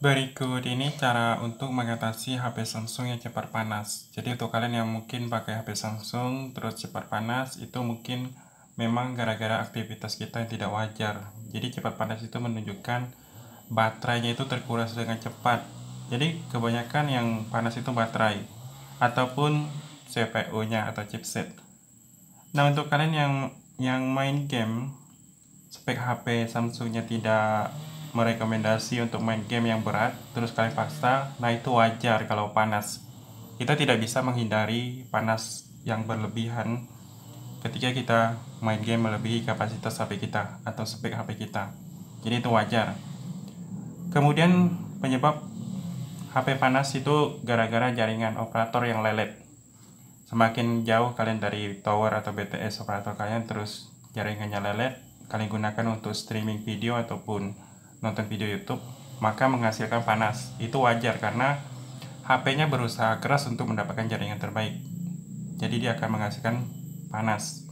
Berikut ini cara untuk mengatasi HP Samsung yang cepat panas. Jadi untuk kalian yang mungkin pakai HP Samsung terus cepat panas itu mungkin memang gara-gara aktivitas kita yang tidak wajar. Jadi cepat panas itu menunjukkan baterainya itu terkuras dengan cepat. Jadi kebanyakan yang panas itu baterai ataupun CPU-nya atau chipset. Nah, untuk kalian yang yang main game spek HP Samsungnya tidak merekomendasi untuk main game yang berat, terus kalian paksa, nah itu wajar kalau panas. Kita tidak bisa menghindari panas yang berlebihan ketika kita main game melebihi kapasitas HP kita atau spek HP kita. Jadi itu wajar. Kemudian penyebab HP panas itu gara-gara jaringan operator yang lelet. Semakin jauh kalian dari tower atau BTS operator kalian terus jaringannya lelet, kalian gunakan untuk streaming video ataupun nonton video YouTube, maka menghasilkan panas. Itu wajar karena HP-nya berusaha keras untuk mendapatkan jaringan terbaik. Jadi dia akan menghasilkan panas.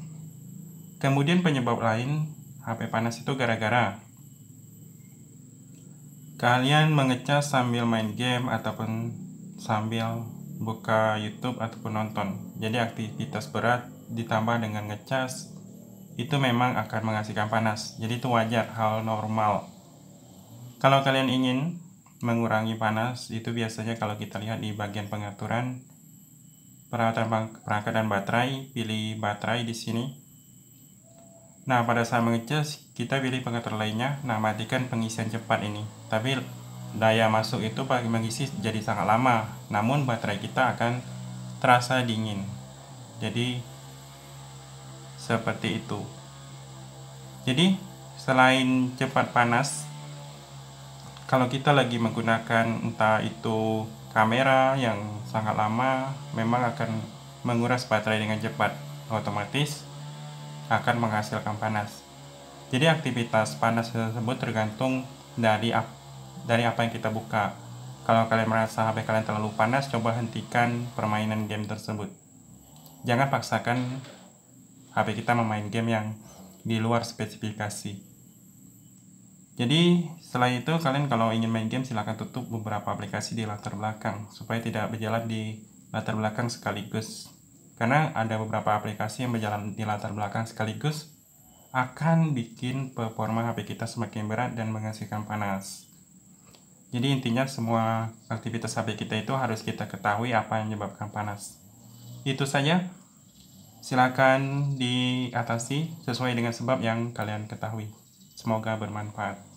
Kemudian penyebab lain HP panas itu gara-gara kalian mengecas sambil main game ataupun sambil buka YouTube ataupun nonton. Jadi aktivitas berat ditambah dengan ngecas itu memang akan menghasilkan panas. Jadi itu wajar, hal normal. Kalau kalian ingin mengurangi panas, itu biasanya kalau kita lihat di bagian pengaturan perawatan perangkat dan baterai, pilih baterai di sini. Nah, pada saat mengecas, kita pilih pengatur lainnya. Nah, matikan pengisian cepat ini. Tapi daya masuk itu bagi mengisi jadi sangat lama. Namun baterai kita akan terasa dingin. Jadi seperti itu. Jadi, selain cepat panas, kalau kita lagi menggunakan entah itu kamera yang sangat lama memang akan menguras baterai dengan cepat otomatis akan menghasilkan panas jadi aktivitas panas tersebut tergantung dari ap dari apa yang kita buka kalau kalian merasa HP kalian terlalu panas coba hentikan permainan game tersebut jangan paksakan HP kita memain game yang di luar spesifikasi jadi setelah itu kalian kalau ingin main game silahkan tutup beberapa aplikasi di latar belakang supaya tidak berjalan di latar belakang sekaligus. Karena ada beberapa aplikasi yang berjalan di latar belakang sekaligus akan bikin performa HP kita semakin berat dan menghasilkan panas. Jadi intinya semua aktivitas HP kita itu harus kita ketahui apa yang menyebabkan panas. Itu saja. Silakan diatasi sesuai dengan sebab yang kalian ketahui. Semoga bermanfaat.